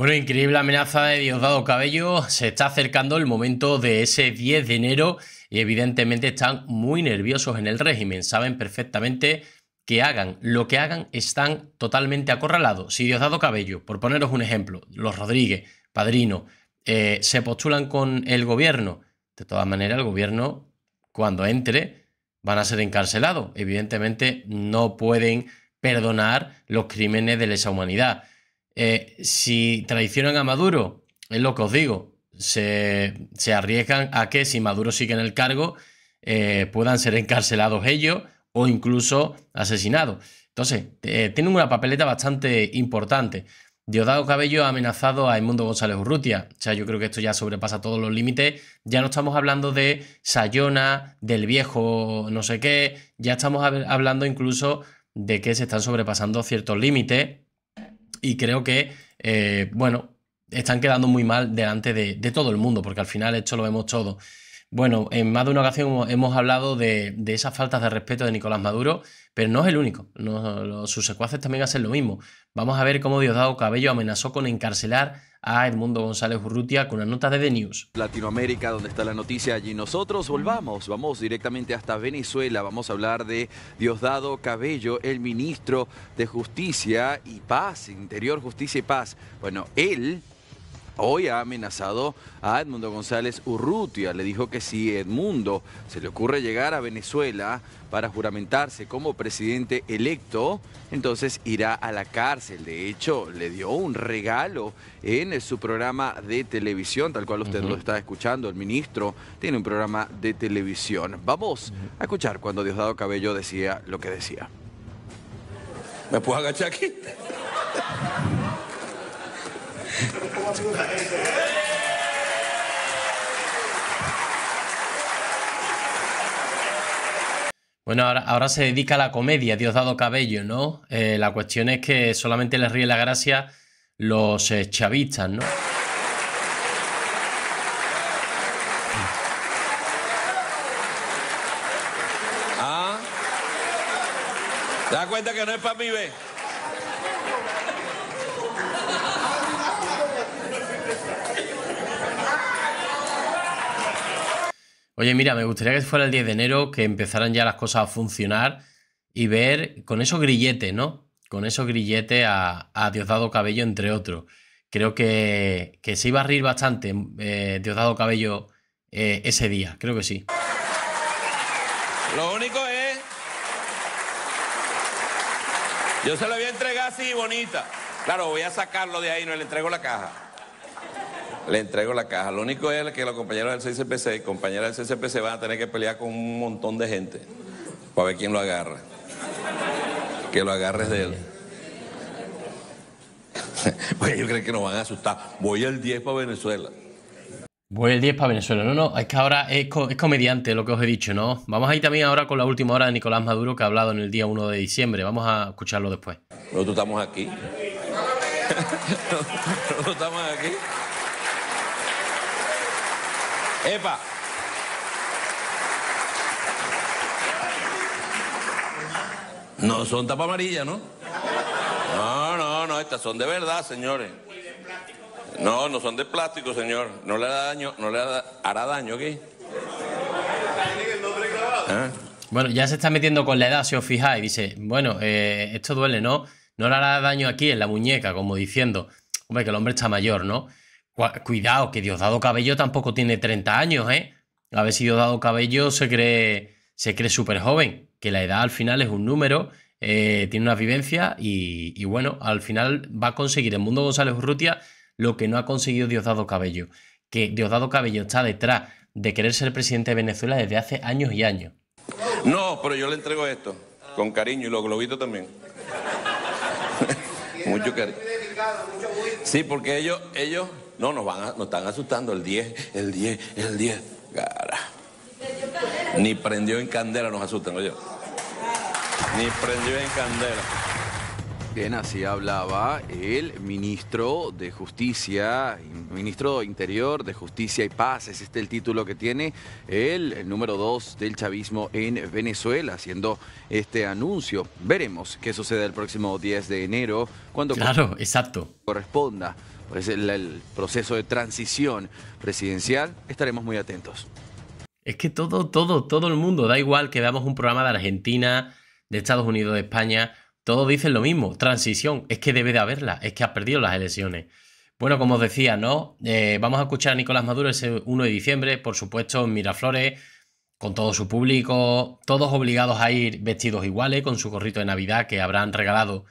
Bueno, increíble amenaza de Diosdado Cabello. Se está acercando el momento de ese 10 de enero y evidentemente están muy nerviosos en el régimen. Saben perfectamente que hagan lo que hagan, están totalmente acorralados. Si Diosdado Cabello, por poneros un ejemplo, los Rodríguez, Padrino, eh, se postulan con el gobierno, de todas maneras el gobierno, cuando entre, van a ser encarcelados. Evidentemente no pueden perdonar los crímenes de lesa humanidad. Eh, si traicionan a Maduro, es lo que os digo, se, arriesgan a que si Maduro sigue en el cargo, eh, puedan ser encarcelados ellos o incluso asesinados. Entonces, tiene tienen una papeleta bastante importante. Diosdado Cabello ha amenazado a Edmundo González Urrutia. O sea, yo creo que esto ya sobrepasa todos los límites. Ya no estamos hablando de Sayona, del viejo no sé qué. Ya estamos hablando incluso de que se están sobrepasando ciertos límites y creo que, eh, bueno, están quedando muy mal delante de, todo el mundo, porque al final esto lo vemos todo. Bueno, en más de una ocasión hemos, hablado de, esas faltas de respeto de Nicolás Maduro, pero no es el único. sus secuaces también hacen lo mismo. Vamos a ver cómo Diosdado Cabello amenazó con encarcelar a Edmundo González Urrutia con la nota de The News. Latinoamérica, donde está la noticia, allí nosotros volvamos, vamos directamente hasta Venezuela, vamos a hablar de Diosdado Cabello, el ministro de Justicia y Paz, Interior Justicia y Paz. Bueno, él Hoy ha amenazado a Edmundo González Urrutia. Le dijo que si Edmundo se le ocurre llegar a Venezuela para juramentarse como presidente electo, entonces irá a la cárcel. De hecho, le dio un regalo en su programa de televisión, tal cual usted lo está escuchando. El ministro tiene un programa de televisión. Vamos a escuchar cuando Diosdado Cabello decía lo que decía. ¿Me puedo agachar aquí? Bueno, ahora, ahora, se dedica a la comedia, dado Cabello, ¿no? Eh, la cuestión es que solamente les ríe la gracia los eh, chavistas, ¿no? ¿Ah? ¿Te das cuenta que no es para mí, ve? Oye, mira, me gustaría que fuera el 10 de enero, que empezaran ya las cosas a funcionar y ver con esos grilletes, ¿no? Con esos grilletes a, Diosdado Cabello, entre otros. Creo que, que se iba a reír bastante eh, Diosdado Cabello eh, ese día, creo que sí. Lo único es. Yo se lo voy a entregar así, bonita. Claro, voy a sacarlo de ahí, no le entrego la caja le entrego la caja. Lo único es que los compañeros del 6 CCPC, compañeros del 6CPC van a tener que pelear con un montón de gente para ver quién lo agarra. Que lo agarres de él. Pues yo creo que nos van a asustar. Voy el 10 para Venezuela. Voy el 10 para Venezuela. No, no, es que ahora es, es, comediante lo que os he dicho, ¿no? Vamos a ir también ahora con la última hora de Nicolás Maduro que ha hablado en el día 1 de diciembre. Vamos a escucharlo después. Nosotros estamos aquí. Nosotros estamos aquí. Epa. No son tapa amarilla, ¿no? No, no, no, estas son de verdad, señores. No, no son de plástico, señor. No le hará daño, no le hará daño aquí. ¿Eh? Bueno, ya se está metiendo con la edad, si os fijáis. Dice, bueno, eh, esto duele, ¿no? No le hará daño aquí en la muñeca, como diciendo, hombre, que el hombre está mayor, ¿no? Cuidado, que Diosdado Cabello tampoco tiene 30 años, ¿eh? A ver si Diosdado Cabello se cree se cree súper joven, que la edad al final es un número, eh, tiene una vivencia y, bueno, al final va a conseguir el mundo González Urrutia lo que no ha conseguido Diosdado Cabello, que Diosdado Cabello está detrás de querer ser presidente de Venezuela desde hace años y años. No, pero yo le entrego esto, con cariño y los globitos también. mucho cariño. Sí, porque ellos, ellos, no, nos, van están asustando. El 10, el 10, el 10. Cara. Ni prendió en candela nos asustan, yo? Ni prendió en candela. Bien, así hablaba el ministro de Justicia, ministro Interior de Justicia y Paz, es este el título que tiene el, número 2 del chavismo en Venezuela, haciendo este anuncio. Veremos qué sucede el próximo 10 de enero, cuando claro, exacto. corresponda es pues el, proceso de transición presidencial, estaremos muy atentos. Es que todo, todo, todo el mundo, da igual que veamos un programa de Argentina, de Estados Unidos, de España, todos dicen lo mismo, transición, es que debe de haberla, es que ha perdido las elecciones. Bueno, como os decía, ¿no? Eh, vamos a escuchar a Nicolás Maduro ese 1 de diciembre, por supuesto, en Miraflores, con todo su público, todos obligados a ir vestidos iguales, con su gorrito de Navidad que habrán regalado,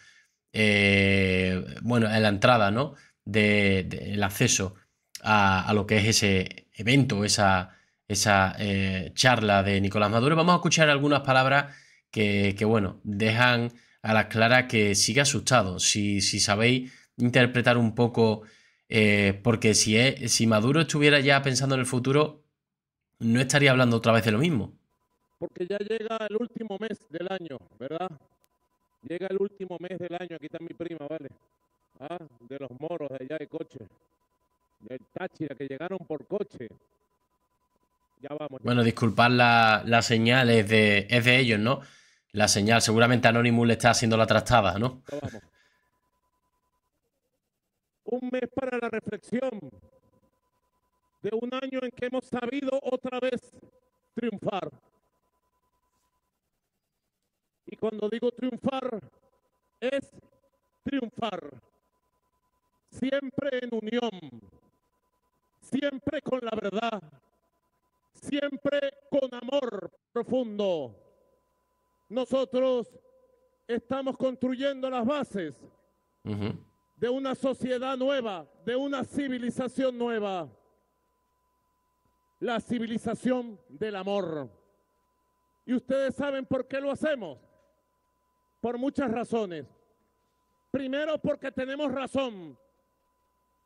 eh, bueno, en la entrada, ¿no? del de, acceso a, lo que es ese evento, esa, esa eh, charla de Nicolás Maduro, vamos a escuchar algunas palabras que, que bueno, dejan a las claras que sigue asustado. Si, si sabéis interpretar un poco, eh, porque si, si Maduro estuviera ya pensando en el futuro, no estaría hablando otra vez de lo mismo. Porque ya llega el último mes del año, ¿verdad? Llega el último mes del año, aquí está mi prima, ¿vale? Ah, de los moros de allá de coche, del Táchira, que llegaron por coche. Ya vamos. Bueno, disculpad la, señal, es de, es de ellos, ¿no? La señal, seguramente Anonymous le está haciendo la trastada, ¿no? un mes para la reflexión de un año en que hemos sabido otra vez triunfar. Y cuando digo triunfar, en unión, siempre con la verdad, siempre con amor profundo. Nosotros estamos construyendo las bases de una sociedad nueva, de una civilización nueva, la civilización del amor. Y ustedes saben por qué lo hacemos, por muchas razones. Primero porque tenemos razón,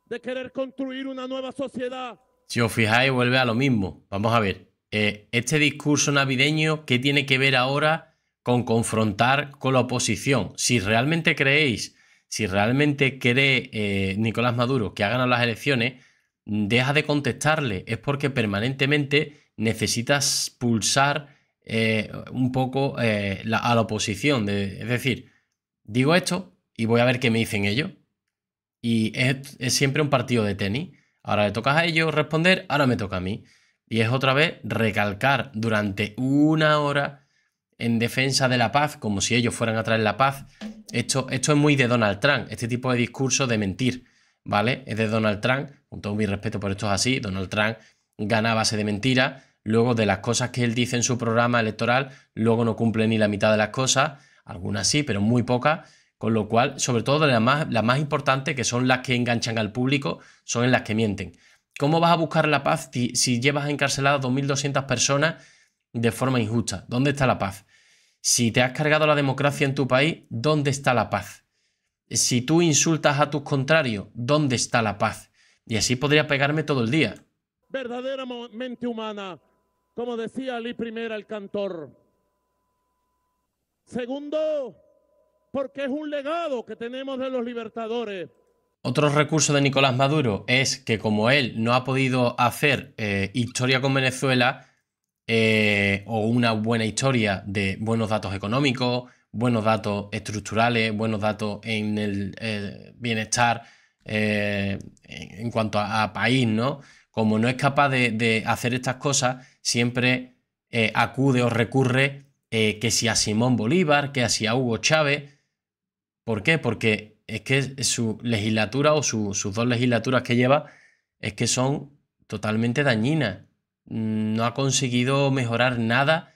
de querer construir una nueva sociedad. Si os fijáis, vuelve a lo mismo. Vamos a ver. Eh, este discurso navideño, ¿qué tiene que ver ahora con confrontar con la oposición? Si realmente creéis, si realmente cree eh, Nicolás Maduro que ha ganado las elecciones, deja de contestarle. Es porque permanentemente necesitas pulsar eh, un poco a la oposición. es decir, digo esto y voy a ver qué me dicen ellos. Y es, siempre un partido de tenis. Ahora le tocas a ellos responder, ahora me toca a mí. Y es otra vez recalcar durante una hora en defensa de la paz, como si ellos fueran a traer la paz. Esto, esto es muy de Donald Trump, este tipo de discurso de mentir, ¿vale? Es de Donald Trump, con todo mi respeto por esto es así, Donald Trump ganaba de mentiras, luego de las cosas que él dice en su programa electoral, luego no cumple ni la mitad de las cosas, algunas sí, pero muy pocas con lo cual, sobre todo las más, importantes, que son las que enganchan al público, son en las que mienten. ¿Cómo vas a buscar la paz si, llevas encarceladas 2.200 personas de forma injusta? ¿Dónde está la paz? Si te has cargado la democracia en tu país, ¿dónde está la paz? Si tú insultas a tus contrarios, ¿dónde está la paz? Y así podría pegarme todo el día. Verdaderamente humana, como decía Ali I, el cantor. Segundo, porque es un legado que tenemos de los libertadores. Otro recurso de Nicolás Maduro es que como él no ha podido hacer eh, historia con Venezuela eh, o una buena historia de buenos datos económicos, buenos datos estructurales, buenos datos en el eh, bienestar en cuanto a, país, ¿no? Como no es capaz de, de hacer estas cosas, siempre acude o recurre que si a Simón Bolívar, que si a Hugo Chávez, ¿Por qué? Porque es que su legislatura o sus dos legislaturas que lleva es que son totalmente dañinas. No ha conseguido mejorar nada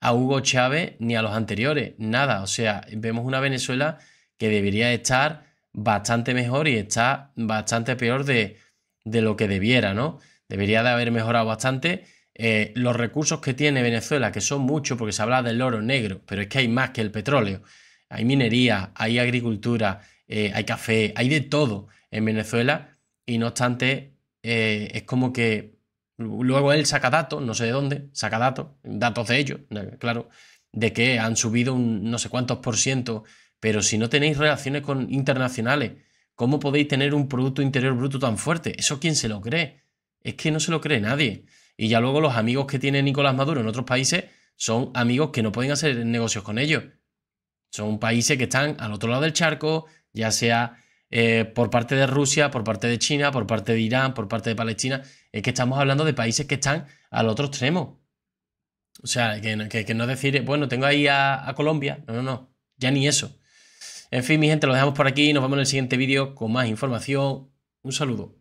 a Hugo Chávez ni a los anteriores, nada. O sea, vemos una Venezuela que debería estar bastante mejor y está bastante peor de, lo que debiera, ¿no? Debería de haber mejorado bastante. Eh, los recursos que tiene Venezuela, que son muchos porque se habla del oro negro, pero es que hay más que el petróleo hay minería, hay agricultura, eh, hay café, hay de todo en Venezuela y no obstante eh, es como que luego él saca datos, no sé de dónde, saca datos, datos de ellos, claro, de que han subido un no sé cuántos por ciento, pero si no tenéis relaciones con, internacionales, ¿cómo podéis tener un Producto Interior Bruto tan fuerte? ¿Eso quién se lo cree? Es que no se lo cree nadie. Y ya luego los amigos que tiene Nicolás Maduro en otros países son amigos que no pueden hacer negocios con ellos. Son países que están al otro lado del charco, ya sea eh, por parte de Rusia, por parte de China, por parte de Irán, por parte de Palestina. Es que estamos hablando de países que están al otro extremo. O sea, que, no decir, bueno, tengo ahí a, a Colombia. No, no, no. Ya ni eso. En fin, mi gente, lo dejamos por aquí. Nos vemos en el siguiente vídeo con más información. Un saludo.